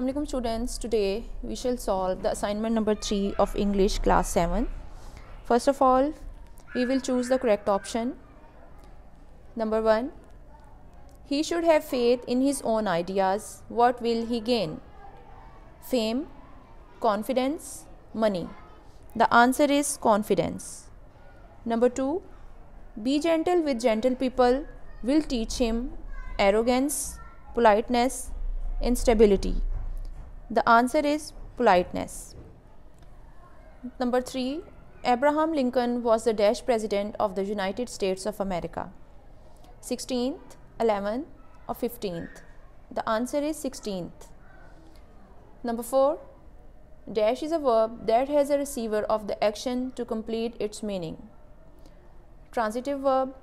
Assalamualaikum students today we shall solve the assignment number 3 of English class 7 first of all we will choose the correct option number 1 he should have faith in his own ideas what will he gain fame confidence money the answer is confidence number 2 be gentle with gentle people will teach him arrogance politeness instability the answer is politeness. Number 3 Abraham Lincoln was the dash president of the United States of America. 16th, 11th or 15th? The answer is 16th. Number 4 Dash is a verb that has a receiver of the action to complete its meaning. Transitive verb,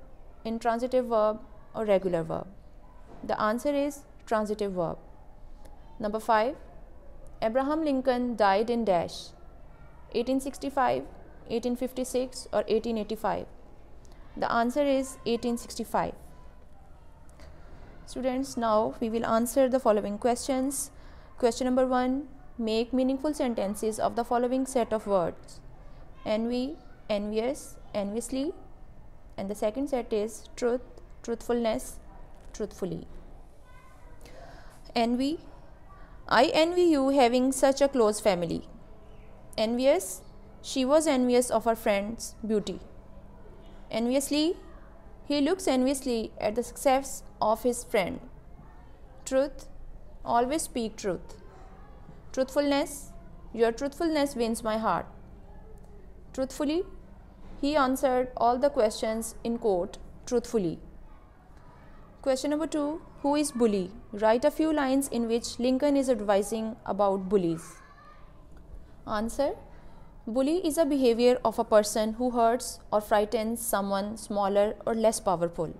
intransitive verb, or regular verb. The answer is transitive verb. Number 5. Abraham Lincoln died in dash 1865, 1856 or 1885? The answer is 1865. Students, now we will answer the following questions. Question number 1. Make meaningful sentences of the following set of words. Envy, envious, enviously. And the second set is truth, truthfulness, truthfully. Envy, I envy you having such a close family. Envious? She was envious of her friend's beauty. Enviously? He looks enviously at the success of his friend. Truth? Always speak truth. Truthfulness? Your truthfulness wins my heart. Truthfully? He answered all the questions in court truthfully. Question number two Who is bully? Write a few lines in which Lincoln is advising about bullies. Answer Bully is a behavior of a person who hurts or frightens someone smaller or less powerful.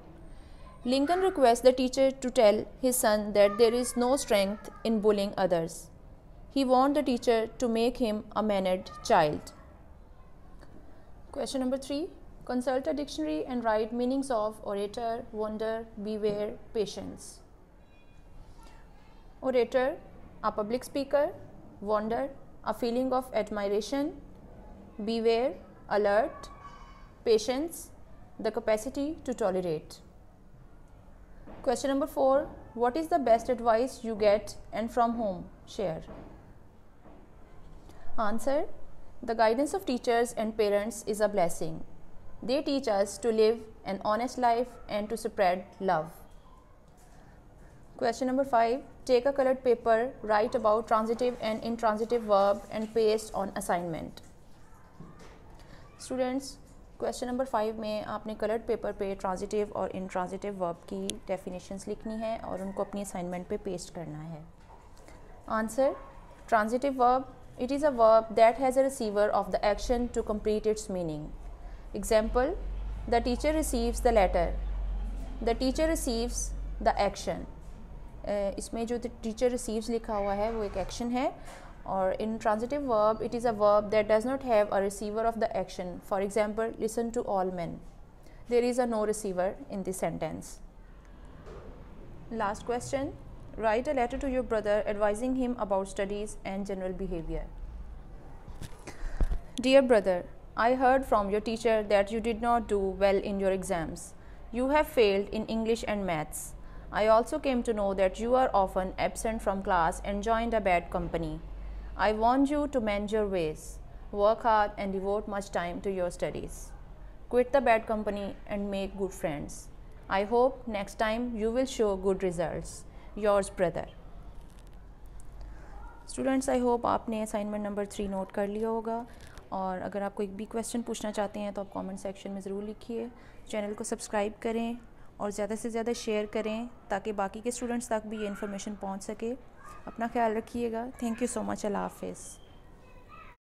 Lincoln requests the teacher to tell his son that there is no strength in bullying others. He wants the teacher to make him a mannered child. Question number three Consult a dictionary and write meanings of orator, wonder, beware, patience. Orator, a public speaker, wonder, a feeling of admiration, beware, alert, patience, the capacity to tolerate. Question number 4 What is the best advice you get and from whom? Share. Answer The guidance of teachers and parents is a blessing. They teach us to live an honest life and to spread love. Question number five. Take a colored paper, write about transitive and intransitive verb and paste on assignment. Students, question number five में आपने colored paper पे transitive और intransitive verb की definitions लिखनी है और उनको अपनी assignment पे paste करना है. Answer, transitive verb. It is a verb that has a receiver of the action to complete its meaning. Example The teacher receives the letter, the teacher receives the action. Uh, इसमें जो teacher receives लिखा हुआ है वो एक action है or in transitive verb it is a verb that does not have a receiver of the action for example listen to all men there is a no receiver in this sentence last question write a letter to your brother advising him about studies and general behavior dear brother I heard from your teacher that you did not do well in your exams. You have failed in English and maths. I also came to know that you are often absent from class and joined a bad company. I warned you to mend your ways, work hard, and devote much time to your studies. Quit the bad company and make good friends. I hope next time you will show good results. Yours, brother. Students, I hope आपने assignment number three note. कर लिया और अगर आप कोई भी question पूछना चाहते हैं तो आप कमेंट सेक्शन में ज़रूर लिखिए चैनल को सब्सक्राइब करें और ज़्यादा से ज़्यादा शेयर करें ताकि बाकी के स्टूडेंट्स तक भी ये इन्फॉर्मेशन पहुँच सके अपना ख्याल रखिएगा थैंक यू सो मच अल्लाह हाफिज़